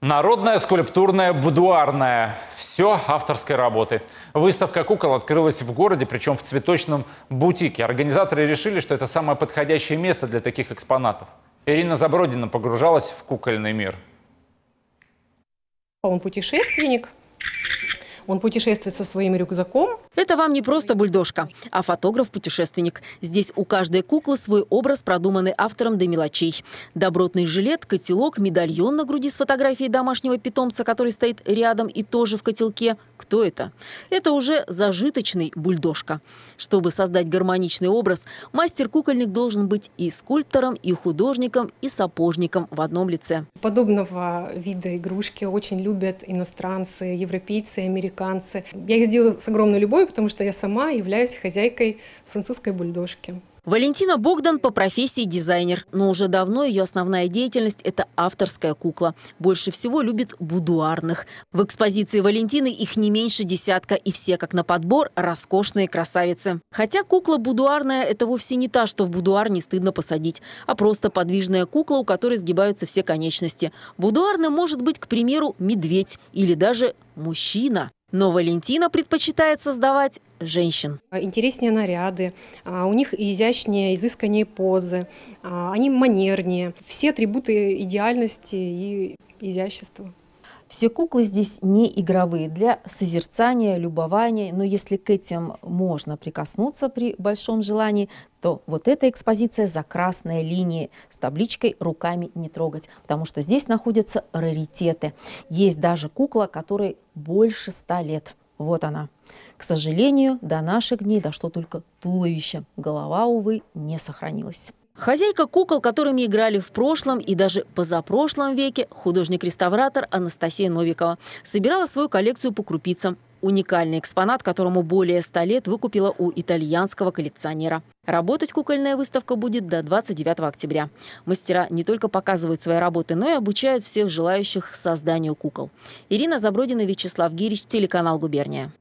Народная, скульптурная, будуарная. Все авторской работы. Выставка кукол открылась в городе, причем в цветочном бутике. Организаторы решили, что это самое подходящее место для таких экспонатов. Ирина Забродина погружалась в кукольный мир. Он путешественник, он путешествует со своим рюкзаком. Это вам не просто бульдожка, а фотограф-путешественник. Здесь у каждой куклы свой образ, продуманный автором до мелочей. Добротный жилет, котелок, медальон на груди с фотографией домашнего питомца, который стоит рядом и тоже в котелке. Кто это? Это уже зажиточный бульдожка. Чтобы создать гармоничный образ, мастер-кукольник должен быть и скульптором, и художником, и сапожником в одном лице. Подобного вида игрушки очень любят иностранцы, европейцы, американцы американцы. Я их сделала с огромной любовью, потому что я сама являюсь хозяйкой французской бульдожки. Валентина Богдан по профессии дизайнер, но уже давно ее основная деятельность – это авторская кукла. Больше всего любит будуарных. В экспозиции Валентины их не меньше десятка, и все, как на подбор, роскошные красавицы. Хотя кукла будуарная – это вовсе не та, что в будуар не стыдно посадить, а просто подвижная кукла, у которой сгибаются все конечности. Будуарным может быть, к примеру, медведь или даже мужчина. Но Валентина предпочитает создавать женщин. А, интереснее наряды, а, у них изящнее, изысканнее позы, а, они манернее. Все атрибуты идеальности и изящества. Все куклы здесь не игровые, для созерцания, любования, но если к этим можно прикоснуться при большом желании, то вот эта экспозиция за красной линией с табличкой «Руками не трогать», потому что здесь находятся раритеты. Есть даже кукла, которой больше ста лет. Вот она. К сожалению, до наших дней дошло только туловище. Голова, увы, не сохранилась. Хозяйка кукол, которыми играли в прошлом и даже позапрошлом веке, художник-реставратор Анастасия Новикова, собирала свою коллекцию по крупицам. Уникальный экспонат, которому более 100 лет, выкупила у итальянского коллекционера. Работать кукольная выставка будет до 29 октября. Мастера не только показывают свои работы, но и обучают всех желающих созданию кукол. Ирина Забродина, Вячеслав Гирич, телеканал «Губерния».